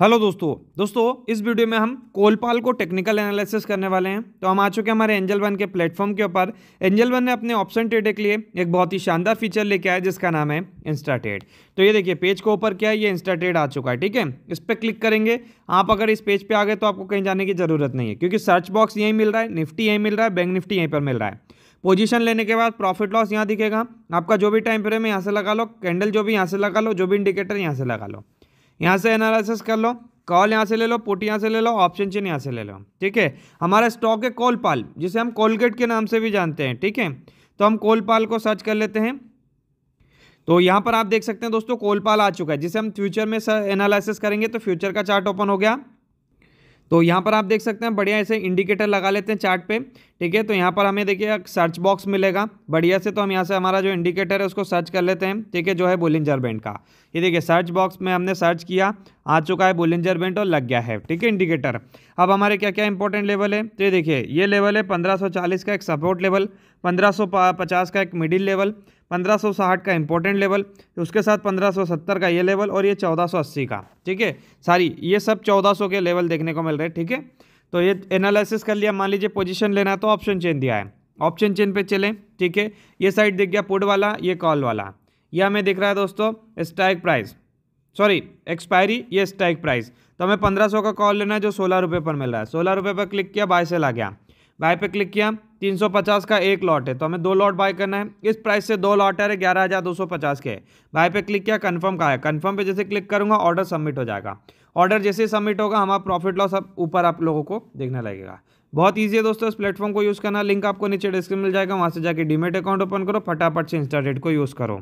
hello दोस्तों दोस्तों इस वीडियो में हम कोलपाल को टेक्निकल एनालिसिस करने वाले हैं तो हम आ चुके हैं हमारे एंजल वन के प्लेटफॉर्म के ऊपर एंजल वन ने अपने ऑप्शन ट्रेड के लिए एक बहुत ही शानदार फीचर लेके आया जिसका नाम है इंस्टा ट्रेड तो ये देखिए पेज को ऊपर क्या है ये इंस्टा ट्रेड आ चुका है ठीक है इस पर क्लिक करेंगे आप अगर इस पेज पर पे आ गए तो आपको कहीं जाने की जरूरत नहीं है क्योंकि सर्च बॉक्स यहीं मिल रहा है निफ्टी यहीं मिल रहा है बैंक निफ्टी यहीं पर मिल रहा है पोजीशन लेने के बाद प्रॉफिट लॉस यहाँ दिखेगा आपका जो भी टाइम फ्रेम है यहाँ से लगा लो कैंडल जो भी यहाँ से लगा लो जो भी इंडिकेटर यहाँ से लगा लो यहाँ से एनालिसिस कर लो कॉल यहाँ से ले लो पुट यहाँ से ले लो ऑप्शन चेन यहाँ से ले लो ठीक है हमारा स्टॉक है कोलपाल जिसे हम कोलगेट के नाम से भी जानते हैं ठीक है तो हम कोलपाल को सर्च कर लेते हैं तो यहाँ पर आप देख सकते हैं दोस्तों कोलपाल आ चुका है जिसे हम फ्यूचर में एनालिसिस करेंगे तो फ्यूचर का चार्ट ओपन हो गया तो यहाँ पर आप देख सकते हैं बढ़िया ऐसे इंडिकेटर लगा लेते हैं चार्ट पे ठीक है तो यहाँ पर हमें देखिए सर्च बॉक्स मिलेगा बढ़िया से तो हम यहाँ से हमारा जो इंडिकेटर है उसको सर्च कर लेते हैं ठीक है जो है बोलिंजर बैंड का ये देखिए सर्च बॉक्स में हमने सर्च किया आ चुका है बोलिंजर बैंड और लग गया है ठीक है इंडिकेटर अब हमारे क्या क्या इंपॉर्टेंट लेवल है तो ये देखिए ये लेवल है पंद्रह का एक सपोर्ट लेवल 1550 का एक मिडिल लेवल 1560 का इम्पोर्टेंट लेवल उसके साथ 1570 का ये लेवल और ये 1480 का ठीक है सारी ये सब 1400 के लेवल देखने को मिल रहे हैं ठीक है तो ये एनालिसिस कर लिया मान लीजिए पोजीशन लेना है तो ऑप्शन चेन दिया है ऑप्शन चेन पे चलें ठीक है ये साइड दिख गया पुड वाला ये कॉल वाला यह हमें दिख रहा है दोस्तों स्ट्राइक प्राइस सॉरी एक्सपायरी ये स्ट्राइक प्राइस तो हमें पंद्रह सौ का कॉल लेना है जो सोलह रुपये पर मिल रहा है सोलह रुपये पर क्लिक किया बाय सेल आ गया बाय पे क्लिक किया 350 का एक लॉट है तो हमें दो लॉट बाय करना है इस प्राइस से दो लॉट है ग्यारह हज़ार दो सौ पचास के बाय पे क्लिक किया कंफर्म का है कंफर्म पे जैसे क्लिक करूँगा ऑर्डर सबमिट हो जाएगा ऑर्डर जैसे सबमिट होगा हमारा प्रॉफिट लॉस अब ऊपर आप लोगों को देखने लगेगा बहुत ईजी है दोस्तों इस प्लेटफॉर्म को यूज़ करना लिंक आपको नीचे डिस्क्रिप्शन मिल जाएगा वहाँ से जाकर डीमेट अकाउंट ओपन करो फटाफट से इंस्टा को यूज़ करो